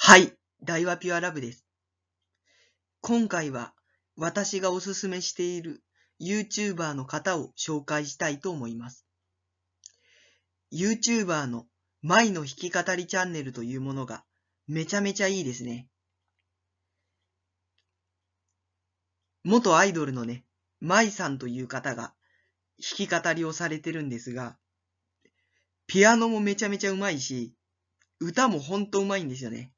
はい、大和ピュアラブです。今回は私がおすすめしている YouTuber の方を紹介したいと思います。YouTuber の舞の弾き語りチャンネルというものがめちゃめちゃいいですね。元アイドルのね、舞さんという方が弾き語りをされてるんですが、ピアノもめちゃめちゃうまいし、歌もほんとうまいんですよね。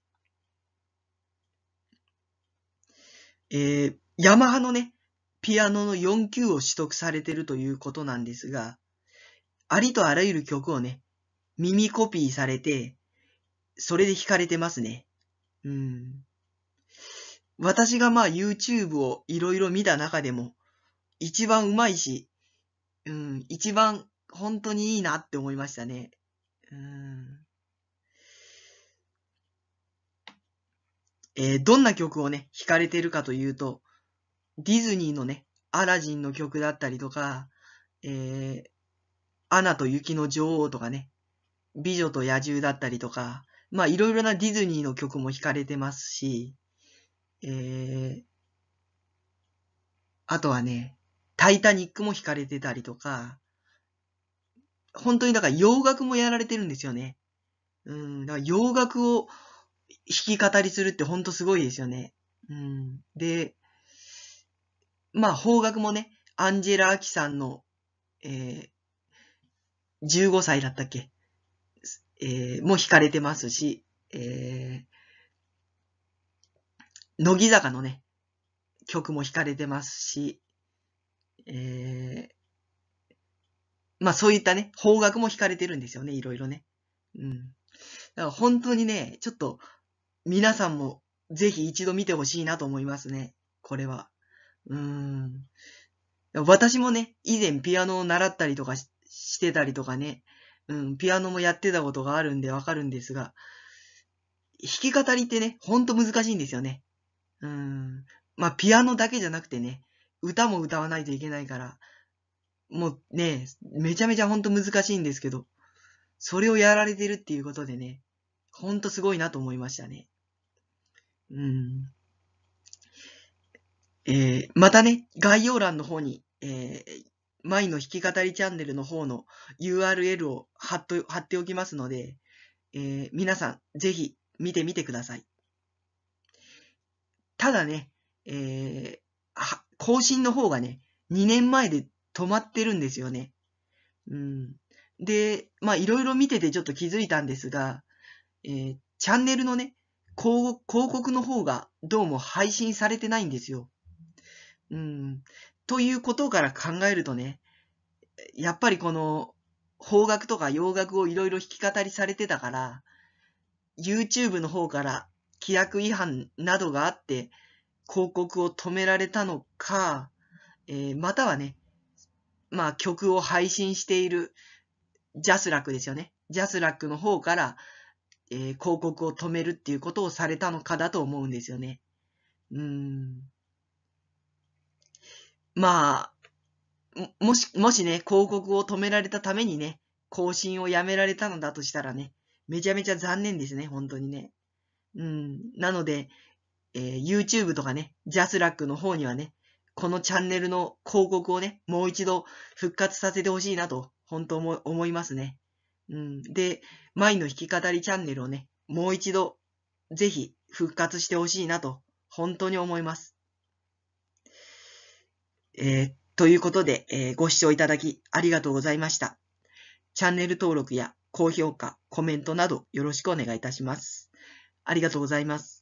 えー、ヤマハのね、ピアノの4級を取得されてるということなんですが、ありとあらゆる曲をね、耳コピーされて、それで弾かれてますね。うん。私がまあ YouTube をいろいろ見た中でも、一番うまいし、うん、一番本当にいいなって思いましたね。うん。えー、どんな曲をね、弾かれてるかというと、ディズニーのね、アラジンの曲だったりとか、えー、アナと雪の女王とかね、美女と野獣だったりとか、まあいろいろなディズニーの曲も弾かれてますし、えー、あとはね、タイタニックも弾かれてたりとか、本当にだから洋楽もやられてるんですよね。うん、だから洋楽を弾き語りするってほんとすごいですよね。うん。で、まあ、方角もね、アンジェラ・アキさんの、えー、15歳だったっけえー、も弾かれてますし、えー、乃木坂のね、曲も弾かれてますし、えー、まあそういったね、方角も弾かれてるんですよね、いろいろね。うん。だから本当にね、ちょっと皆さんもぜひ一度見てほしいなと思いますね。これは。うん。私もね、以前ピアノを習ったりとかしてたりとかね、うん、ピアノもやってたことがあるんでわかるんですが、弾き語りってね、ほんと難しいんですよね。うん。まあ、ピアノだけじゃなくてね、歌も歌わないといけないから、もうね、めちゃめちゃほんと難しいんですけど、それをやられてるっていうことでね、ほんとすごいなと思いましたね。うん。えー、またね、概要欄の方に、えー、舞の弾き語りチャンネルの方の URL を貼っと貼っておきますので、えー、皆さん、ぜひ見てみてください。ただね、えー、更新の方がね、2年前で止まってるんですよね。うん。で、まあいろいろ見ててちょっと気づいたんですが、えー、チャンネルのね、広告の方がどうも配信されてないんですよ。うん。ということから考えるとね、やっぱりこの、方角とか洋楽をいろいろ弾き語りされてたから、YouTube の方から規約違反などがあって、広告を止められたのか、えー、またはね、まあ曲を配信しているジャスラックですよね。ジャスラックの方から、えー、広告を止めるっていうことをされたのかだと思うんですよね。うん。まあ、もし、もしね、広告を止められたためにね、更新をやめられたのだとしたらね、めちゃめちゃ残念ですね、本当にね。うん。なので、えー、YouTube とかね、ジャスラックの方にはね、このチャンネルの広告をね、もう一度復活させてほしいなと、本当思思いますね。うん、で、舞の弾き語りチャンネルをね、もう一度、ぜひ復活してほしいなと、本当に思います。えー、ということで、えー、ご視聴いただきありがとうございました。チャンネル登録や高評価、コメントなどよろしくお願いいたします。ありがとうございます。